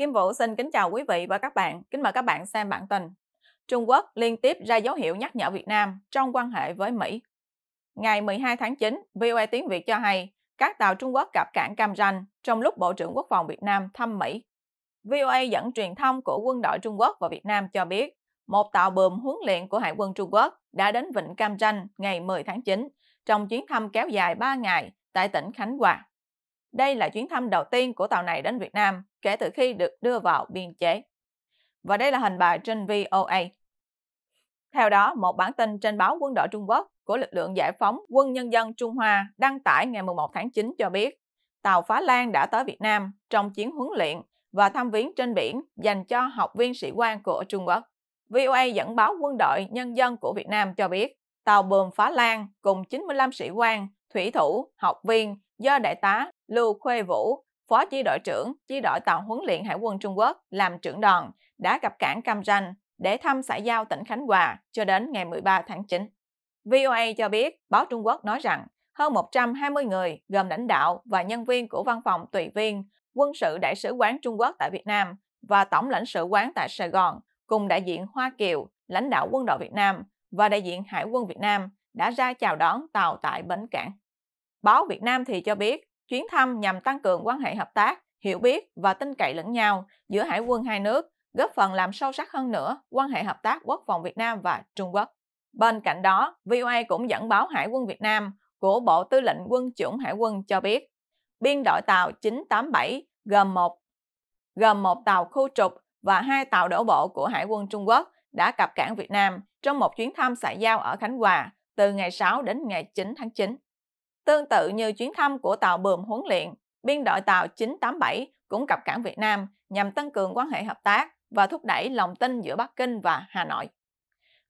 Kim Vũ xin kính chào quý vị và các bạn. Kính mời các bạn xem bản tin. Trung Quốc liên tiếp ra dấu hiệu nhắc nhở Việt Nam trong quan hệ với Mỹ. Ngày 12 tháng 9, VOA e tiếng Việt cho hay các tàu Trung Quốc cập cảng Cam Ranh trong lúc Bộ trưởng Quốc phòng Việt Nam thăm Mỹ. VOA e dẫn truyền thông của quân đội Trung Quốc và Việt Nam cho biết một tàu bùm huấn luyện của Hải quân Trung Quốc đã đến Vịnh Cam Ranh ngày 10 tháng 9 trong chuyến thăm kéo dài 3 ngày tại tỉnh Khánh Hòa. Đây là chuyến thăm đầu tiên của tàu này đến Việt Nam kể từ khi được đưa vào biên chế. Và đây là hình bài trên VOA. Theo đó, một bản tin trên báo quân đội Trung Quốc của lực lượng giải phóng quân nhân dân Trung Hoa đăng tải ngày 11 tháng 9 cho biết tàu Phá Lan đã tới Việt Nam trong chuyến huấn luyện và thăm viếng trên biển dành cho học viên sĩ quan của Trung Quốc. VOA dẫn báo quân đội nhân dân của Việt Nam cho biết tàu bờm Phá Lan cùng 95 sĩ quan thủy thủ, học viên do Đại tá Lưu Khuê Vũ, Phó chỉ đội trưởng chỉ đội tàu huấn luyện Hải quân Trung Quốc làm trưởng đoàn đã cập cảng Cam Ranh để thăm xã giao tỉnh Khánh Hòa cho đến ngày 13 tháng 9. VOA cho biết báo Trung Quốc nói rằng hơn 120 người gồm lãnh đạo và nhân viên của văn phòng tùy viên quân sự đại sứ quán Trung Quốc tại Việt Nam và tổng lãnh sự quán tại Sài Gòn cùng đại diện Hoa Kiều, lãnh đạo quân đội Việt Nam và đại diện Hải quân Việt Nam đã ra chào đón tàu tại bến cảng. Báo Việt Nam thì cho biết, chuyến thăm nhằm tăng cường quan hệ hợp tác, hiểu biết và tin cậy lẫn nhau giữa hải quân hai nước, góp phần làm sâu sắc hơn nữa quan hệ hợp tác quốc phòng Việt Nam và Trung Quốc. Bên cạnh đó, VOA cũng dẫn báo Hải quân Việt Nam của Bộ Tư lệnh Quân chủng Hải quân cho biết, biên đội tàu 987 gồm một gồm một tàu khu trục và hai tàu đổ bộ của Hải quân Trung Quốc đã cập cảng Việt Nam trong một chuyến thăm xã giao ở Khánh Hòa từ ngày 6 đến ngày 9 tháng 9. Tương tự như chuyến thăm của tàu bờm huấn luyện, biên đội tàu 987 cũng cập cảng Việt Nam nhằm tăng cường quan hệ hợp tác và thúc đẩy lòng tin giữa Bắc Kinh và Hà Nội.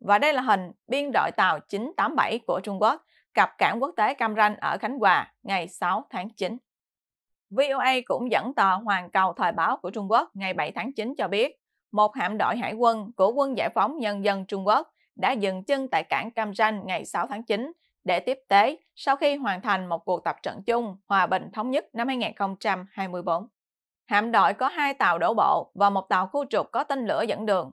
Và đây là hình biên đội tàu 987 của Trung Quốc cập cảng quốc tế Cam Ranh ở Khánh Hòa ngày 6 tháng 9. VOA cũng dẫn tờ Hoàn Cầu Thời báo của Trung Quốc ngày 7 tháng 9 cho biết, một hạm đội hải quân của Quân Giải phóng Nhân dân Trung Quốc đã dừng chân tại cảng Cam Ranh ngày 6 tháng 9 để tiếp tế sau khi hoàn thành một cuộc tập trận chung hòa bình thống nhất năm 2024. Hạm đội có hai tàu đổ bộ và một tàu khu trục có tên lửa dẫn đường.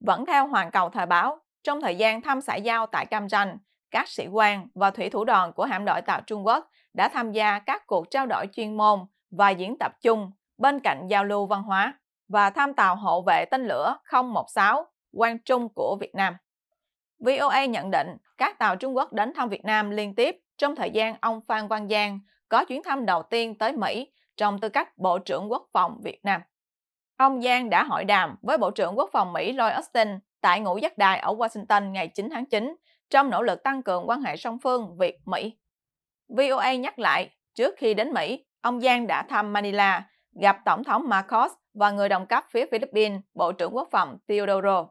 Vẫn theo Hoàn Cầu Thời báo, trong thời gian thăm xã giao tại Cam Ranh, các sĩ quan và thủy thủ đoàn của hạm đội tàu Trung Quốc đã tham gia các cuộc trao đổi chuyên môn và diễn tập chung bên cạnh giao lưu văn hóa và tham tàu hộ vệ tên lửa 016 Quang Trung của Việt Nam. VOA nhận định các tàu Trung Quốc đến thăm Việt Nam liên tiếp trong thời gian ông Phan Văn Giang có chuyến thăm đầu tiên tới Mỹ trong tư cách Bộ trưởng Quốc phòng Việt Nam. Ông Giang đã hội đàm với Bộ trưởng Quốc phòng Mỹ Lloyd Austin tại ngũ giác đài ở Washington ngày 9 tháng 9 trong nỗ lực tăng cường quan hệ song phương Việt-Mỹ. VOA nhắc lại, trước khi đến Mỹ, ông Giang đã thăm Manila, gặp Tổng thống Marcos và người đồng cấp phía Philippines, Bộ trưởng Quốc phòng Teodoro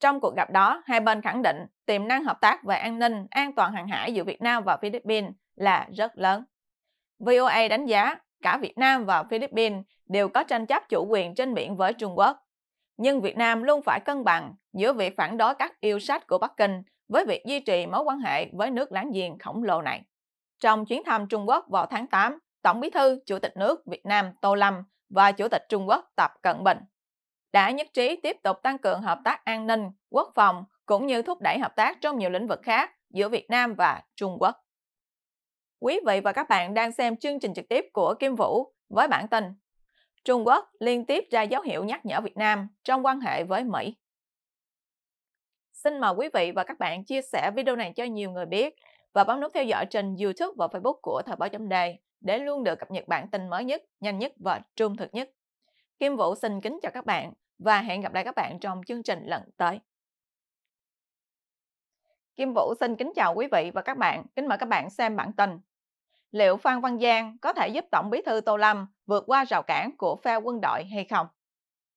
trong cuộc gặp đó, hai bên khẳng định tiềm năng hợp tác về an ninh, an toàn hàng hải giữa Việt Nam và Philippines là rất lớn. VOA đánh giá cả Việt Nam và Philippines đều có tranh chấp chủ quyền trên biển với Trung Quốc. Nhưng Việt Nam luôn phải cân bằng giữa việc phản đối các yêu sách của Bắc Kinh với việc duy trì mối quan hệ với nước láng giềng khổng lồ này. Trong chuyến thăm Trung Quốc vào tháng 8, Tổng bí thư Chủ tịch nước Việt Nam Tô Lâm và Chủ tịch Trung Quốc Tập Cận Bình đã nhất trí tiếp tục tăng cường hợp tác an ninh, quốc phòng cũng như thúc đẩy hợp tác trong nhiều lĩnh vực khác giữa Việt Nam và Trung Quốc. Quý vị và các bạn đang xem chương trình trực tiếp của Kim Vũ với bản tin Trung Quốc liên tiếp ra dấu hiệu nhắc nhở Việt Nam trong quan hệ với Mỹ. Xin mời quý vị và các bạn chia sẻ video này cho nhiều người biết và bấm nút theo dõi trên YouTube và Facebook của Thời báo chấm đề để luôn được cập nhật bản tin mới nhất, nhanh nhất và trung thực nhất. Kim Vũ xin kính chào các bạn và hẹn gặp lại các bạn trong chương trình lần tới. Kim Vũ xin kính chào quý vị và các bạn, kính mời các bạn xem bản tin. Liệu Phan Văn Giang có thể giúp Tổng bí thư Tô Lâm vượt qua rào cản của phe quân đội hay không?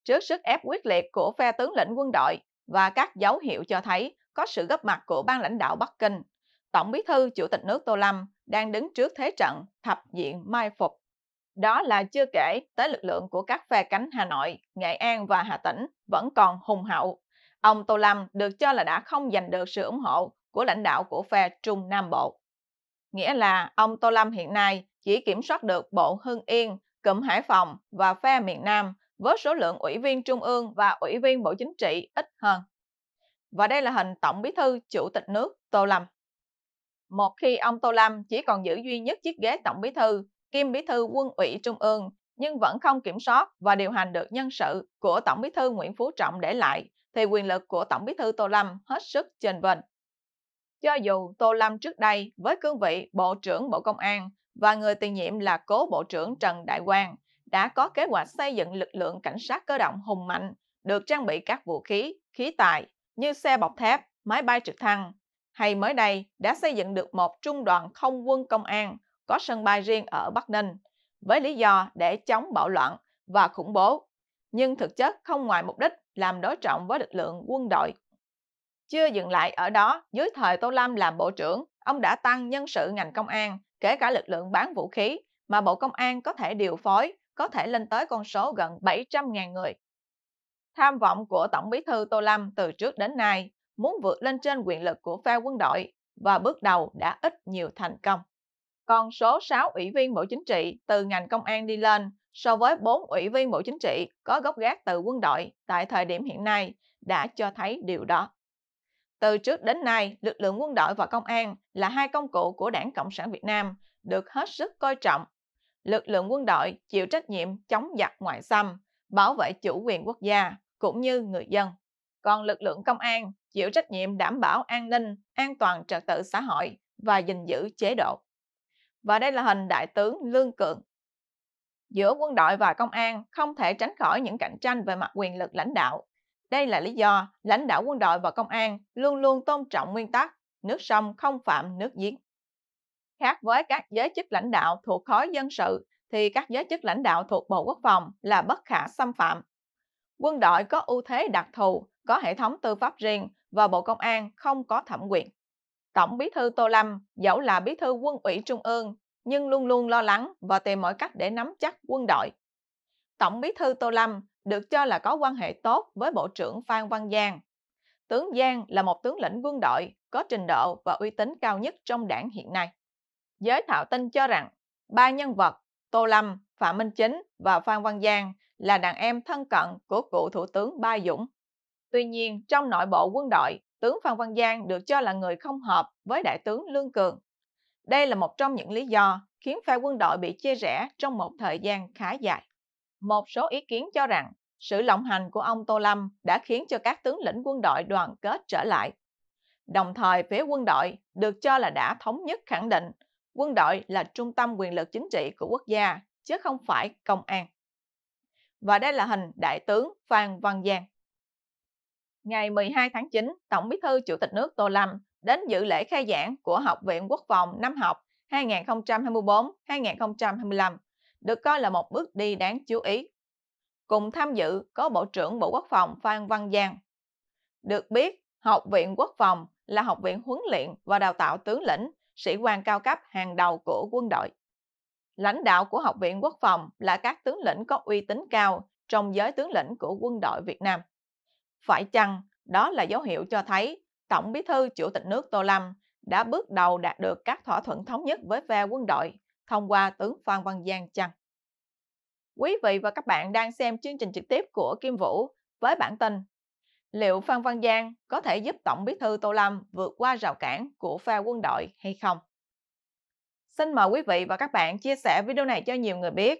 Trước sức ép quyết liệt của phe tướng lĩnh quân đội và các dấu hiệu cho thấy có sự góp mặt của ban lãnh đạo Bắc Kinh, Tổng bí thư Chủ tịch nước Tô Lâm đang đứng trước thế trận thập diện mai phục đó là chưa kể tới lực lượng của các phe cánh Hà Nội, Nghệ An và Hà Tĩnh vẫn còn hùng hậu. Ông Tô Lâm được cho là đã không giành được sự ủng hộ của lãnh đạo của phe Trung Nam Bộ. Nghĩa là ông Tô Lâm hiện nay chỉ kiểm soát được Bộ Hưng Yên, Cụm Hải Phòng và phe miền Nam với số lượng ủy viên Trung ương và ủy viên Bộ Chính trị ít hơn. Và đây là hình Tổng Bí thư Chủ tịch nước Tô Lâm. Một khi ông Tô Lâm chỉ còn giữ duy nhất chiếc ghế Tổng Bí thư kiêm bí thư quân ủy trung ương, nhưng vẫn không kiểm soát và điều hành được nhân sự của Tổng bí thư Nguyễn Phú Trọng để lại, thì quyền lực của Tổng bí thư Tô Lâm hết sức chênh vênh. Cho dù Tô Lâm trước đây với cương vị Bộ trưởng Bộ Công an và người tiền nhiệm là cố Bộ trưởng Trần Đại Quang đã có kế hoạch xây dựng lực lượng cảnh sát cơ động hùng mạnh, được trang bị các vũ khí, khí tài như xe bọc thép, máy bay trực thăng, hay mới đây đã xây dựng được một trung đoàn không quân công an có sân bay riêng ở Bắc Ninh với lý do để chống bạo loạn và khủng bố, nhưng thực chất không ngoài mục đích làm đối trọng với lực lượng quân đội. Chưa dừng lại ở đó, dưới thời Tô Lâm làm bộ trưởng, ông đã tăng nhân sự ngành công an, kể cả lực lượng bán vũ khí mà Bộ Công an có thể điều phối, có thể lên tới con số gần 700.000 người. Tham vọng của Tổng bí thư Tô Lâm từ trước đến nay muốn vượt lên trên quyền lực của phe quân đội và bước đầu đã ít nhiều thành công. Còn số 6 ủy viên Bộ Chính trị từ ngành công an đi lên so với 4 ủy viên Bộ Chính trị có gốc gác từ quân đội tại thời điểm hiện nay đã cho thấy điều đó. Từ trước đến nay, lực lượng quân đội và công an là hai công cụ của Đảng Cộng sản Việt Nam được hết sức coi trọng. Lực lượng quân đội chịu trách nhiệm chống giặc ngoại xâm, bảo vệ chủ quyền quốc gia cũng như người dân. Còn lực lượng công an chịu trách nhiệm đảm bảo an ninh, an toàn trật tự xã hội và gìn giữ chế độ và đây là hình đại tướng Lương Cường. Giữa quân đội và công an không thể tránh khỏi những cạnh tranh về mặt quyền lực lãnh đạo. Đây là lý do lãnh đạo quân đội và công an luôn luôn tôn trọng nguyên tắc nước sông không phạm nước giếng. Khác với các giới chức lãnh đạo thuộc khối dân sự thì các giới chức lãnh đạo thuộc Bộ Quốc phòng là bất khả xâm phạm. Quân đội có ưu thế đặc thù, có hệ thống tư pháp riêng và Bộ Công an không có thẩm quyền. Tổng bí thư Tô Lâm dẫu là bí thư quân ủy trung ương nhưng luôn luôn lo lắng và tìm mọi cách để nắm chắc quân đội. Tổng bí thư Tô Lâm được cho là có quan hệ tốt với Bộ trưởng Phan Văn Giang. Tướng Giang là một tướng lĩnh quân đội có trình độ và uy tín cao nhất trong đảng hiện nay. Giới thạo tin cho rằng ba nhân vật Tô Lâm, Phạm Minh Chính và Phan Văn Giang là đàn em thân cận của cựu Thủ tướng Ba Dũng. Tuy nhiên, trong nội bộ quân đội tướng Phan Văn Giang được cho là người không hợp với đại tướng Lương Cường. Đây là một trong những lý do khiến phe quân đội bị chia rẽ trong một thời gian khá dài. Một số ý kiến cho rằng sự lộng hành của ông Tô Lâm đã khiến cho các tướng lĩnh quân đội đoàn kết trở lại. Đồng thời phía quân đội được cho là đã thống nhất khẳng định quân đội là trung tâm quyền lực chính trị của quốc gia chứ không phải công an. Và đây là hình đại tướng Phan Văn Giang ngày 12 tháng 9, Tổng Bí thư Chủ tịch nước Tô Lâm đến dự lễ khai giảng của Học viện Quốc phòng năm học 2024-2025, được coi là một bước đi đáng chú ý. Cùng tham dự có Bộ trưởng Bộ Quốc phòng Phan Văn Giang. Được biết, Học viện Quốc phòng là học viện huấn luyện và đào tạo tướng lĩnh, sĩ quan cao cấp hàng đầu của quân đội. Lãnh đạo của Học viện Quốc phòng là các tướng lĩnh có uy tín cao trong giới tướng lĩnh của quân đội Việt Nam. Phải chăng đó là dấu hiệu cho thấy Tổng bí thư Chủ tịch nước Tô Lâm đã bước đầu đạt được các thỏa thuận thống nhất với phe quân đội thông qua tướng Phan Văn Giang chăng? Quý vị và các bạn đang xem chương trình trực tiếp của Kim Vũ với bản tin Liệu Phan Văn Giang có thể giúp Tổng bí thư Tô Lâm vượt qua rào cản của phe quân đội hay không? Xin mời quý vị và các bạn chia sẻ video này cho nhiều người biết